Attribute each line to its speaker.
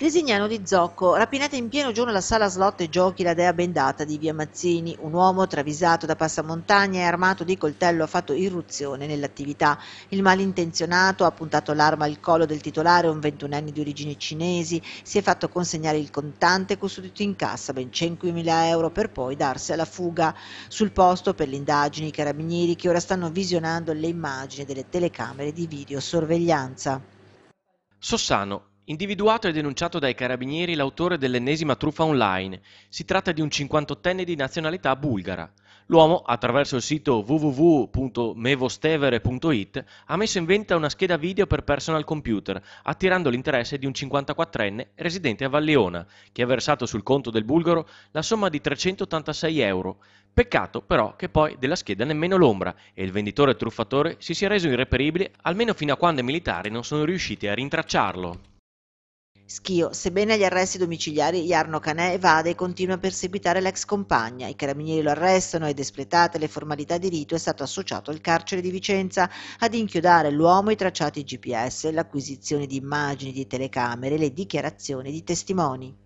Speaker 1: Grisignano di Zocco, rapinata in pieno giorno la sala slot e giochi la dea bendata di via Mazzini, un uomo travisato da passamontagna e armato di coltello ha fatto irruzione nell'attività. Il malintenzionato ha puntato l'arma al collo del titolare, un ventunenne di origini cinesi, si è fatto consegnare il contante custodito in cassa, ben 5.000 euro, per poi darsi alla fuga. Sul posto per le indagini i carabinieri che ora stanno visionando le immagini delle telecamere di videosorveglianza.
Speaker 2: Sossano, Individuato e denunciato dai carabinieri l'autore dell'ennesima truffa online. Si tratta di un 58enne di nazionalità bulgara. L'uomo, attraverso il sito www.mevostevere.it, ha messo in venta una scheda video per personal computer, attirando l'interesse di un 54enne residente a Valleona, che ha versato sul conto del bulgaro la somma di 386 euro. Peccato però che poi della scheda nemmeno l'ombra e il venditore truffatore si sia reso irreperibile almeno fino a quando i militari non sono riusciti a rintracciarlo.
Speaker 1: Schio, sebbene agli arresti domiciliari, Jarno Canè evade e continua a perseguitare l'ex compagna. I carabinieri lo arrestano ed espletate le formalità di rito è stato associato al carcere di Vicenza ad inchiodare l'uomo i tracciati GPS, l'acquisizione di immagini di telecamere e le dichiarazioni di testimoni.